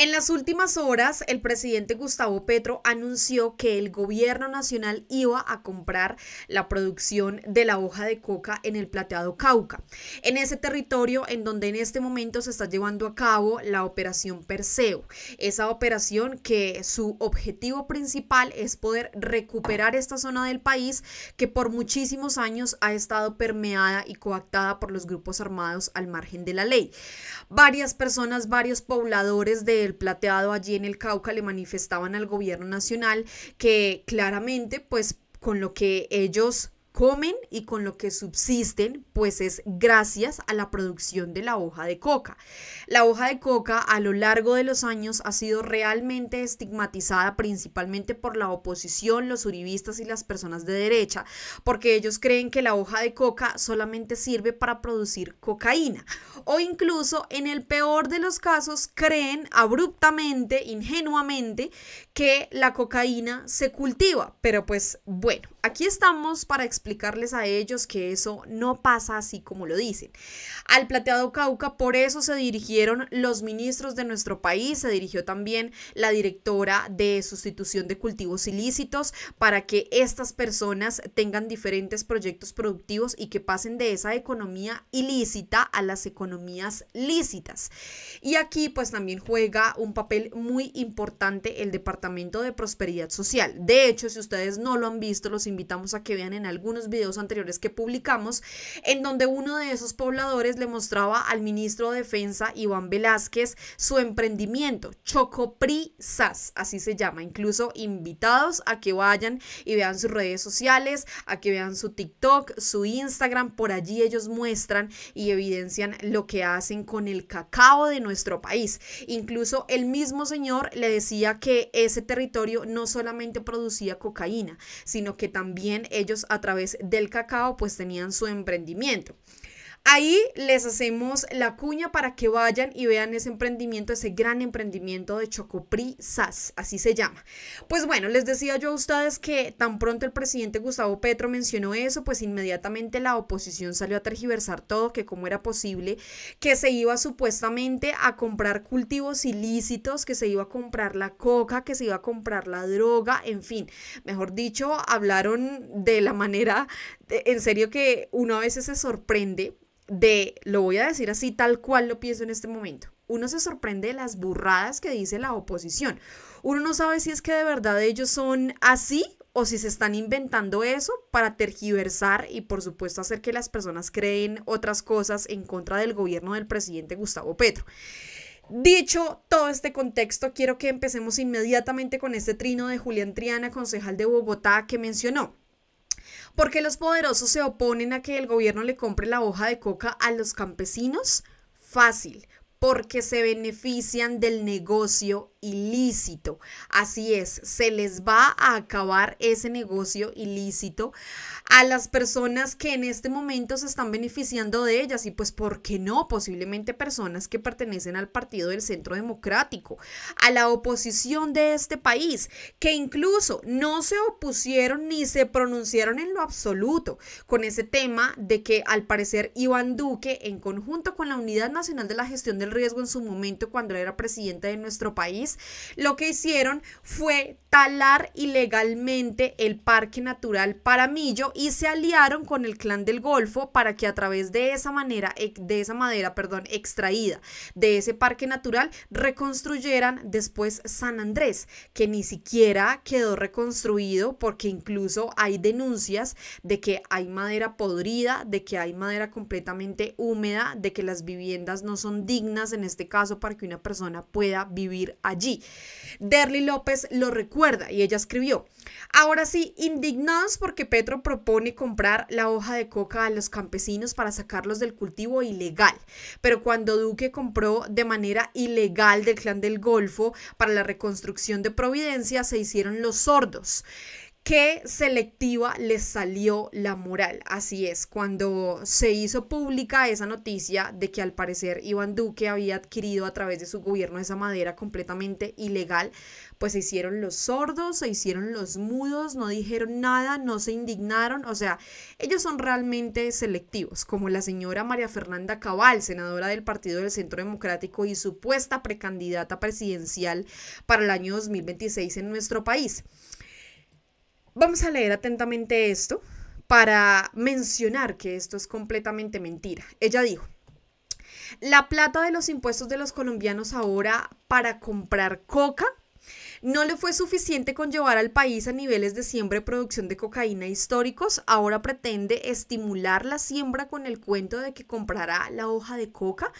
En las últimas horas, el presidente Gustavo Petro anunció que el gobierno nacional iba a comprar la producción de la hoja de coca en el plateado Cauca, en ese territorio en donde en este momento se está llevando a cabo la operación Perseo, esa operación que su objetivo principal es poder recuperar esta zona del país que por muchísimos años ha estado permeada y coactada por los grupos armados al margen de la ley. Varias personas, varios pobladores de plateado allí en el Cauca le manifestaban al gobierno nacional que claramente pues con lo que ellos comen y con lo que subsisten, pues es gracias a la producción de la hoja de coca. La hoja de coca a lo largo de los años ha sido realmente estigmatizada principalmente por la oposición, los uribistas y las personas de derecha, porque ellos creen que la hoja de coca solamente sirve para producir cocaína. O incluso, en el peor de los casos, creen abruptamente, ingenuamente, que la cocaína se cultiva. Pero pues bueno, aquí estamos para explicarles a ellos que eso no pasa así como lo dicen. Al plateado Cauca, por eso se dirigieron los ministros de nuestro país, se dirigió también la directora de sustitución de cultivos ilícitos para que estas personas tengan diferentes proyectos productivos y que pasen de esa economía ilícita a las economías lícitas. Y aquí pues también juega un papel muy importante el departamento de Prosperidad Social. De hecho, si ustedes no lo han visto, los invitamos a que vean en algunos videos anteriores que publicamos, en donde uno de esos pobladores le mostraba al ministro de Defensa, Iván Velázquez, su emprendimiento, Chocoprisas, así se llama. Incluso invitados a que vayan y vean sus redes sociales, a que vean su TikTok, su Instagram, por allí ellos muestran y evidencian lo que hacen con el cacao de nuestro país. Incluso el mismo señor le decía que ese territorio no solamente producía cocaína, sino que también ellos a través del cacao pues tenían su emprendimiento. Ahí les hacemos la cuña para que vayan y vean ese emprendimiento, ese gran emprendimiento de Chocopri SAS, así se llama. Pues bueno, les decía yo a ustedes que tan pronto el presidente Gustavo Petro mencionó eso, pues inmediatamente la oposición salió a tergiversar todo, que cómo era posible que se iba supuestamente a comprar cultivos ilícitos, que se iba a comprar la coca, que se iba a comprar la droga, en fin, mejor dicho, hablaron de la manera, en serio que uno a veces se sorprende de, lo voy a decir así tal cual lo pienso en este momento, uno se sorprende de las burradas que dice la oposición. Uno no sabe si es que de verdad ellos son así o si se están inventando eso para tergiversar y por supuesto hacer que las personas creen otras cosas en contra del gobierno del presidente Gustavo Petro. Dicho todo este contexto, quiero que empecemos inmediatamente con este trino de Julián Triana, concejal de Bogotá, que mencionó ¿Por los poderosos se oponen a que el gobierno le compre la hoja de coca a los campesinos? Fácil, porque se benefician del negocio ilícito. Así es, se les va a acabar ese negocio ilícito a las personas que en este momento se están beneficiando de ellas y pues, ¿por qué no? Posiblemente personas que pertenecen al Partido del Centro Democrático, a la oposición de este país, que incluso no se opusieron ni se pronunciaron en lo absoluto con ese tema de que al parecer Iván Duque, en conjunto con la Unidad Nacional de la Gestión del Riesgo en su momento cuando era presidente de nuestro país, lo que hicieron fue talar ilegalmente el Parque Natural Paramillo y se aliaron con el Clan del Golfo para que a través de esa manera, de esa madera, perdón, extraída de ese parque natural, reconstruyeran después San Andrés, que ni siquiera quedó reconstruido porque incluso hay denuncias de que hay madera podrida, de que hay madera completamente húmeda, de que las viviendas no son dignas en este caso para que una persona pueda vivir allí allí. Derly López lo recuerda y ella escribió, ahora sí, indignados porque Petro propone comprar la hoja de coca a los campesinos para sacarlos del cultivo ilegal, pero cuando Duque compró de manera ilegal del clan del Golfo para la reconstrucción de Providencia, se hicieron los sordos qué selectiva les salió la moral. Así es, cuando se hizo pública esa noticia de que al parecer Iván Duque había adquirido a través de su gobierno esa madera completamente ilegal, pues se hicieron los sordos, se hicieron los mudos, no dijeron nada, no se indignaron, o sea, ellos son realmente selectivos, como la señora María Fernanda Cabal, senadora del Partido del Centro Democrático y supuesta precandidata presidencial para el año 2026 en nuestro país. Vamos a leer atentamente esto para mencionar que esto es completamente mentira. Ella dijo, la plata de los impuestos de los colombianos ahora para comprar coca no le fue suficiente con llevar al país a niveles de siembra y producción de cocaína históricos, ahora pretende estimular la siembra con el cuento de que comprará la hoja de coca.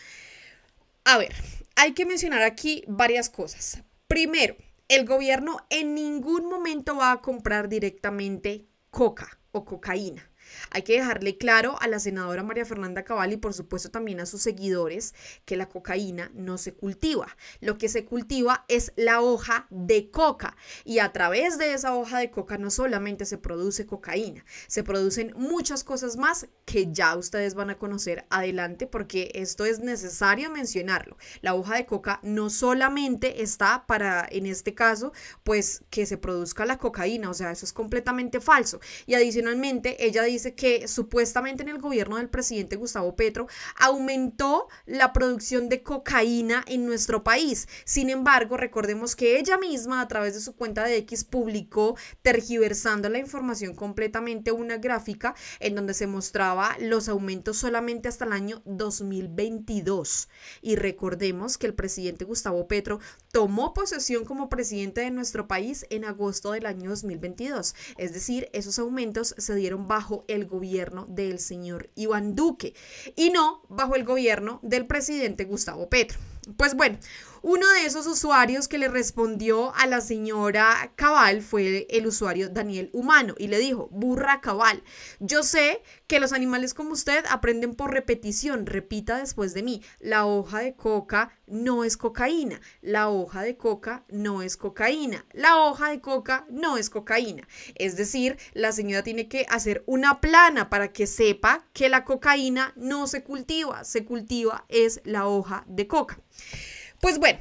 A ver, hay que mencionar aquí varias cosas. Primero, el gobierno en ningún momento va a comprar directamente coca o cocaína. Hay que dejarle claro a la senadora María Fernanda Cabal y por supuesto también a sus seguidores que la cocaína no se cultiva. Lo que se cultiva es la hoja de coca y a través de esa hoja de coca no solamente se produce cocaína, se producen muchas cosas más que ya ustedes van a conocer adelante porque esto es necesario mencionarlo. La hoja de coca no solamente está para en este caso pues que se produzca la cocaína, o sea, eso es completamente falso. Y adicionalmente ella dice dice que supuestamente en el gobierno del presidente Gustavo Petro aumentó la producción de cocaína en nuestro país. Sin embargo, recordemos que ella misma a través de su cuenta de X publicó, tergiversando la información completamente, una gráfica en donde se mostraba los aumentos solamente hasta el año 2022. Y recordemos que el presidente Gustavo Petro tomó posesión como presidente de nuestro país en agosto del año 2022. Es decir, esos aumentos se dieron bajo el gobierno del señor Iván Duque y no bajo el gobierno del presidente Gustavo Petro. Pues bueno, uno de esos usuarios que le respondió a la señora Cabal fue el usuario Daniel Humano y le dijo, burra Cabal, yo sé que los animales como usted aprenden por repetición, repita después de mí, la hoja de coca no es cocaína, la hoja de coca no es cocaína, la hoja de coca no es cocaína. Es decir, la señora tiene que hacer una plana para que sepa que la cocaína no se cultiva, se cultiva es la hoja de coca. Pues bueno,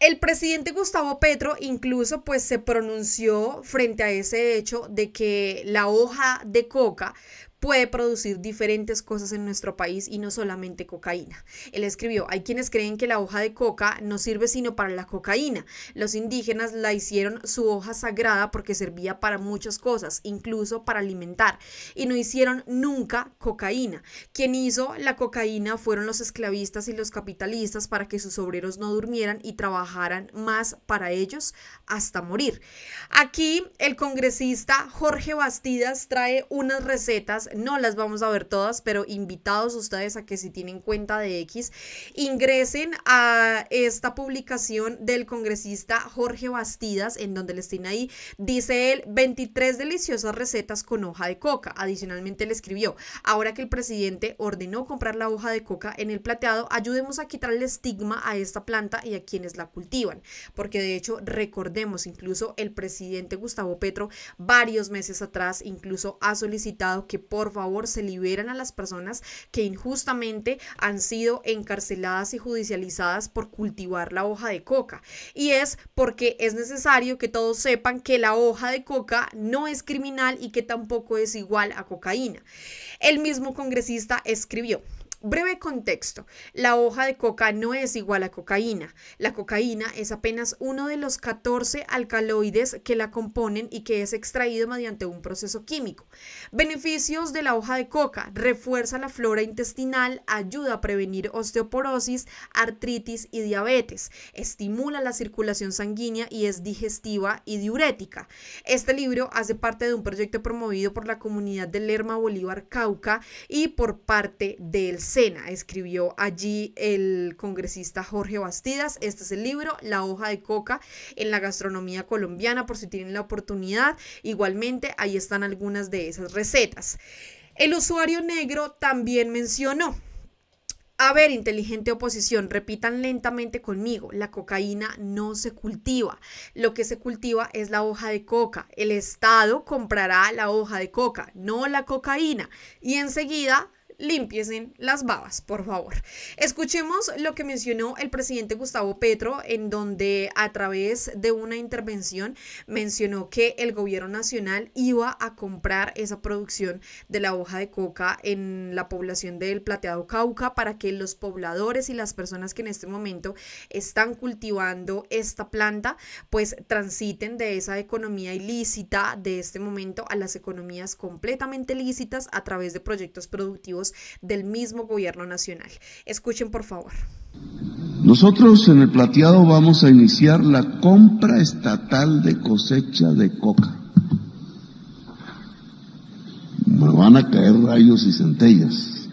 el presidente Gustavo Petro incluso pues se pronunció frente a ese hecho de que la hoja de coca puede producir diferentes cosas en nuestro país y no solamente cocaína. Él escribió, hay quienes creen que la hoja de coca no sirve sino para la cocaína. Los indígenas la hicieron su hoja sagrada porque servía para muchas cosas, incluso para alimentar, y no hicieron nunca cocaína. Quien hizo la cocaína fueron los esclavistas y los capitalistas para que sus obreros no durmieran y trabajaran más para ellos hasta morir. Aquí el congresista Jorge Bastidas trae unas recetas no las vamos a ver todas, pero invitados ustedes a que si tienen cuenta de X, ingresen a esta publicación del congresista Jorge Bastidas, en donde les tiene ahí, dice él, 23 deliciosas recetas con hoja de coca. Adicionalmente le escribió, ahora que el presidente ordenó comprar la hoja de coca en el plateado, ayudemos a quitarle estigma a esta planta y a quienes la cultivan, porque de hecho recordemos incluso el presidente Gustavo Petro varios meses atrás incluso ha solicitado que por por favor, se liberan a las personas que injustamente han sido encarceladas y judicializadas por cultivar la hoja de coca. Y es porque es necesario que todos sepan que la hoja de coca no es criminal y que tampoco es igual a cocaína. El mismo congresista escribió, Breve contexto. La hoja de coca no es igual a cocaína. La cocaína es apenas uno de los 14 alcaloides que la componen y que es extraído mediante un proceso químico. Beneficios de la hoja de coca. Refuerza la flora intestinal, ayuda a prevenir osteoporosis, artritis y diabetes. Estimula la circulación sanguínea y es digestiva y diurética. Este libro hace parte de un proyecto promovido por la comunidad de Lerma Bolívar Cauca y por parte del Cena, escribió allí el congresista Jorge Bastidas. Este es el libro, La hoja de coca en la gastronomía colombiana, por si tienen la oportunidad. Igualmente, ahí están algunas de esas recetas. El usuario negro también mencionó, a ver, inteligente oposición, repitan lentamente conmigo, la cocaína no se cultiva, lo que se cultiva es la hoja de coca, el Estado comprará la hoja de coca, no la cocaína, y enseguida límpiesen las babas, por favor. Escuchemos lo que mencionó el presidente Gustavo Petro, en donde a través de una intervención mencionó que el gobierno nacional iba a comprar esa producción de la hoja de coca en la población del Plateado Cauca para que los pobladores y las personas que en este momento están cultivando esta planta, pues transiten de esa economía ilícita de este momento a las economías completamente lícitas a través de proyectos productivos del mismo gobierno nacional. Escuchen, por favor. Nosotros en el plateado vamos a iniciar la compra estatal de cosecha de coca. Me van a caer rayos y centellas.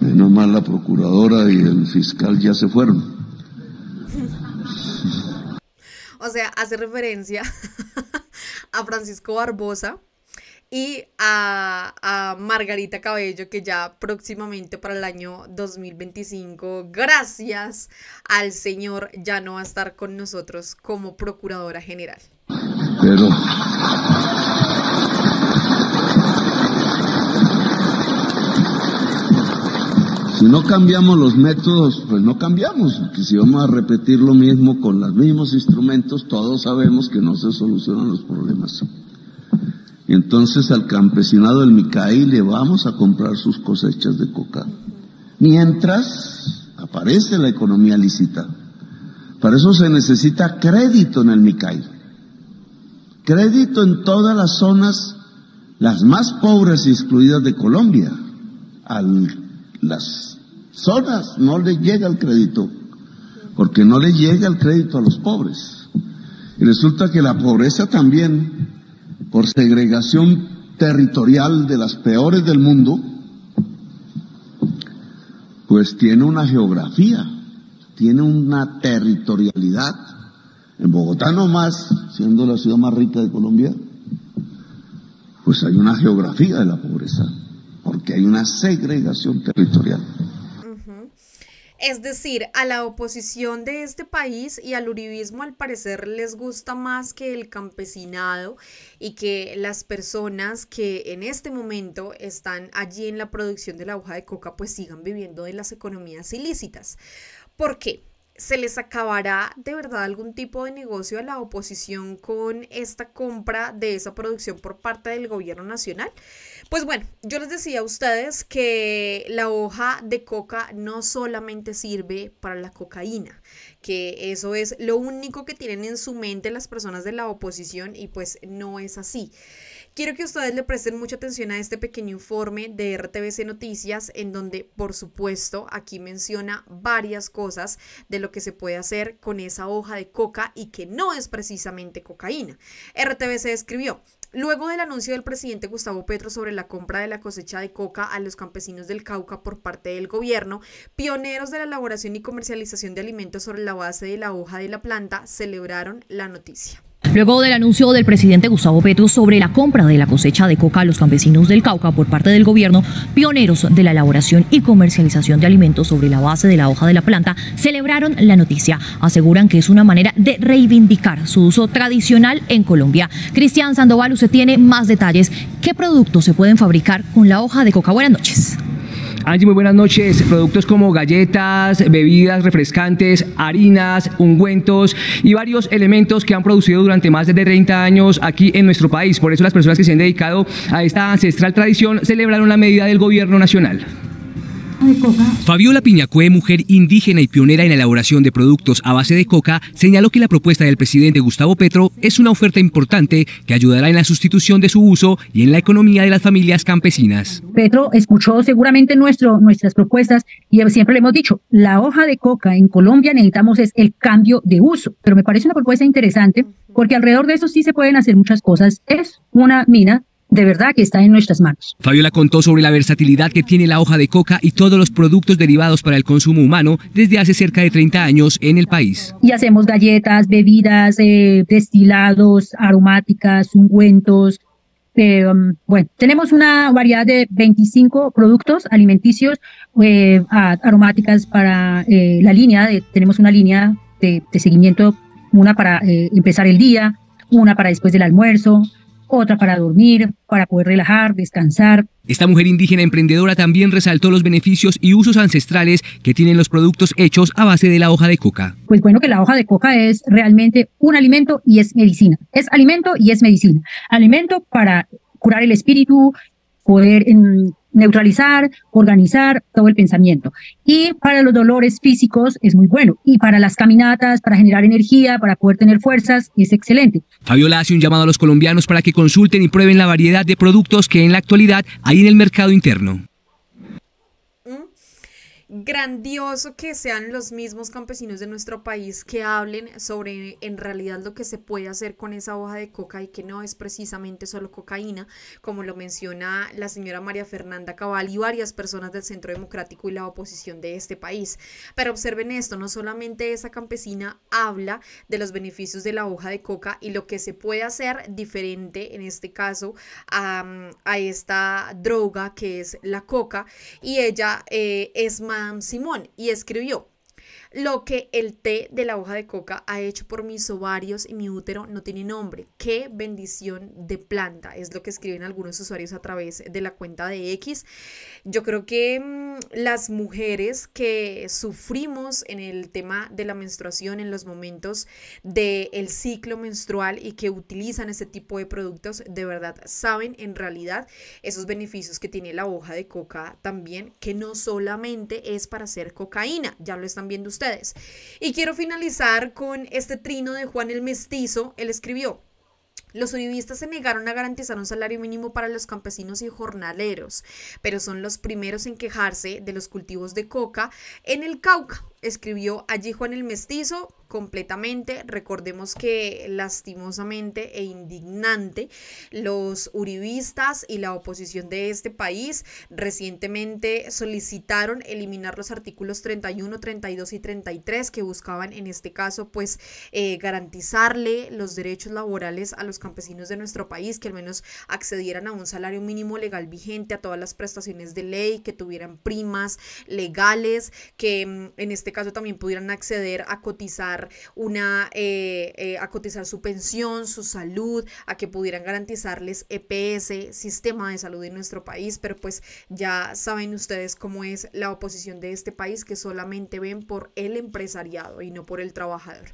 Menos mal la procuradora y el fiscal ya se fueron. O sea, hace referencia a Francisco Barbosa, y a, Margarita Cabello, que ya próximamente para el año 2025, gracias al Señor, ya no va a estar con nosotros como Procuradora General. Pero... Si no cambiamos los métodos, pues no cambiamos, porque si vamos a repetir lo mismo con los mismos instrumentos, todos sabemos que no se solucionan los problemas. Entonces al campesinado del Micaí le vamos a comprar sus cosechas de coca. Mientras aparece la economía lícita. Para eso se necesita crédito en el Micaí. Crédito en todas las zonas, las más pobres y excluidas de Colombia. A las zonas no le llega el crédito, porque no le llega el crédito a los pobres. Y resulta que la pobreza también por segregación territorial de las peores del mundo, pues tiene una geografía, tiene una territorialidad. En Bogotá no más, siendo la ciudad más rica de Colombia, pues hay una geografía de la pobreza, porque hay una segregación territorial. Es decir, a la oposición de este país y al uribismo al parecer les gusta más que el campesinado y que las personas que en este momento están allí en la producción de la hoja de coca pues sigan viviendo de las economías ilícitas. ¿Por qué? ¿Se les acabará de verdad algún tipo de negocio a la oposición con esta compra de esa producción por parte del gobierno nacional? Pues bueno, yo les decía a ustedes que la hoja de coca no solamente sirve para la cocaína, que eso es lo único que tienen en su mente las personas de la oposición y pues no es así. Quiero que ustedes le presten mucha atención a este pequeño informe de RTBC Noticias, en donde, por supuesto, aquí menciona varias cosas de lo que se puede hacer con esa hoja de coca y que no es precisamente cocaína. RTBC escribió, Luego del anuncio del presidente Gustavo Petro sobre la compra de la cosecha de coca a los campesinos del Cauca por parte del gobierno, pioneros de la elaboración y comercialización de alimentos sobre la base de la hoja de la planta celebraron la noticia. Luego del anuncio del presidente Gustavo Petro sobre la compra de la cosecha de coca a los campesinos del Cauca por parte del gobierno, pioneros de la elaboración y comercialización de alimentos sobre la base de la hoja de la planta celebraron la noticia. Aseguran que es una manera de reivindicar su uso tradicional en Colombia. Cristian Sandoval, usted tiene más detalles. ¿Qué productos se pueden fabricar con la hoja de coca? Buenas noches. Angie, muy buenas noches. Productos como galletas, bebidas refrescantes, harinas, ungüentos y varios elementos que han producido durante más de 30 años aquí en nuestro país. Por eso las personas que se han dedicado a esta ancestral tradición celebraron la medida del gobierno nacional. Fabiola Piñacue, mujer indígena y pionera en la elaboración de productos a base de coca, señaló que la propuesta del presidente Gustavo Petro es una oferta importante que ayudará en la sustitución de su uso y en la economía de las familias campesinas. Petro escuchó seguramente nuestras propuestas y siempre le hemos dicho, la hoja de coca en Colombia necesitamos es el cambio de uso, pero me parece una propuesta interesante porque alrededor de eso sí se pueden hacer muchas cosas. Es una mina de verdad que está en nuestras manos. Fabiola contó sobre la versatilidad que tiene la hoja de coca y todos los productos derivados para el consumo humano desde hace cerca de 30 años en el país. Y hacemos galletas, bebidas, eh, destilados, aromáticas, ungüentos. Eh, um, bueno, tenemos una variedad de 25 productos alimenticios, eh, aromáticas para la línea. De, tenemos una línea de, de seguimiento, una para empezar el día, una para después del almuerzo, otra para dormir, para poder relajar, descansar. Esta mujer indígena emprendedora también resaltó los beneficios y usos ancestrales que tienen los productos hechos a base de la hoja de coca. Pues bueno, que la hoja de coca es realmente un alimento y es medicina. Es alimento y es medicina. Alimento para curar el espíritu, poder en, mm, neutralizar, organizar todo el pensamiento. Y para los dolores físicos es muy bueno. Y para las caminatas, para generar energía, para poder tener fuerzas, es excelente. Fabiola hace un llamado a los colombianos para que consulten y prueben la variedad de productos que en la actualidad hay en el mercado interno grandioso que sean los mismos campesinos de nuestro país que hablen sobre en realidad lo que se puede hacer con esa hoja de coca y que no es precisamente solo cocaína, como lo menciona la señora María Fernanda Cabal y varias personas del Centro Democrático y la oposición de este país. Pero observen esto, no solamente esa campesina habla de los beneficios de la hoja de coca y lo que se puede hacer diferente en este caso a, esta droga que es la coca y ella eh, es más Simón y escribió, lo que el té de la hoja de coca ha hecho por mis ovarios y mi útero no tiene nombre. Qué bendición de planta, es lo que escriben algunos usuarios a través de la cuenta de X. Yo creo que mm, las mujeres que sufrimos en el tema de la menstruación, en los momentos del ciclo menstrual y que utilizan ese tipo de productos, de verdad saben en realidad esos beneficios que tiene la hoja de coca también, que no solamente es para hacer cocaína, ya lo están viendo ustedes y quiero finalizar con este trino de Juan el Mestizo. Él escribió, los uribistas se negaron a garantizar un salario mínimo para los campesinos y jornaleros, pero son los primeros en quejarse de los cultivos de coca en el Cauca escribió allí Juan el Mestizo completamente. Recordemos que lastimosamente e indignante los uribistas y la oposición de este país recientemente solicitaron eliminar los artículos 31, 32 y 33 que buscaban en este caso pues eh, garantizarle los derechos laborales a los campesinos de nuestro país que al menos accedieran a un salario mínimo legal vigente, a todas las prestaciones de ley, que tuvieran primas legales, que mm, en este este caso también pudieran acceder a cotizar una, eh, eh, a cotizar su pensión, su salud, a que pudieran garantizarles EPS, sistema de salud en nuestro país, pero pues ya saben ustedes cómo es la oposición de este país que solamente ven por el empresariado y no por el trabajador.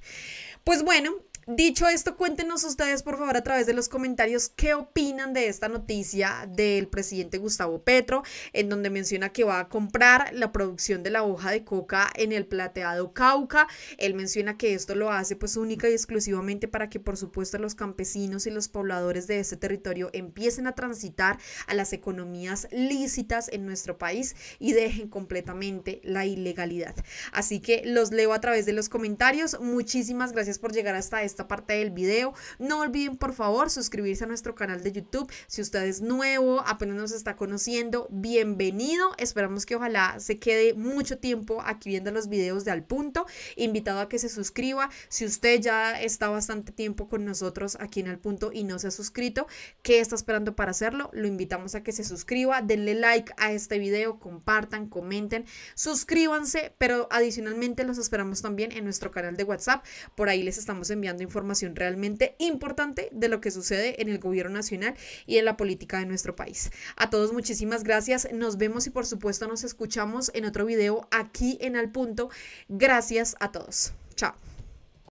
Pues bueno, Dicho esto, cuéntenos ustedes, por favor, a través de los comentarios qué opinan de esta noticia del presidente Gustavo Petro, en donde menciona que va a comprar la producción de la hoja de coca en el plateado Cauca. Él menciona que esto lo hace pues única y exclusivamente para que, por supuesto, los campesinos y los pobladores de este territorio empiecen a transitar a las economías lícitas en nuestro país y dejen completamente la ilegalidad. Así que los leo a través de los comentarios. Muchísimas gracias por llegar hasta este esta parte del video. No olviden por favor suscribirse a nuestro canal de YouTube. Si usted es nuevo, apenas nos está conociendo, bienvenido. Esperamos que ojalá se quede mucho tiempo aquí viendo los videos de Al Punto. Invitado a que se suscriba. Si usted ya está bastante tiempo con nosotros aquí en Al Punto y no se ha suscrito, ¿qué está esperando para hacerlo? Lo invitamos a que se suscriba. Denle like a este video, compartan, comenten, suscríbanse, pero adicionalmente los esperamos también en nuestro canal de WhatsApp. Por ahí les estamos enviando información realmente importante de lo que sucede en el gobierno nacional y en la política de nuestro país. A todos muchísimas gracias, nos vemos y por supuesto nos escuchamos en otro video aquí en Al Punto. Gracias a todos. Chao.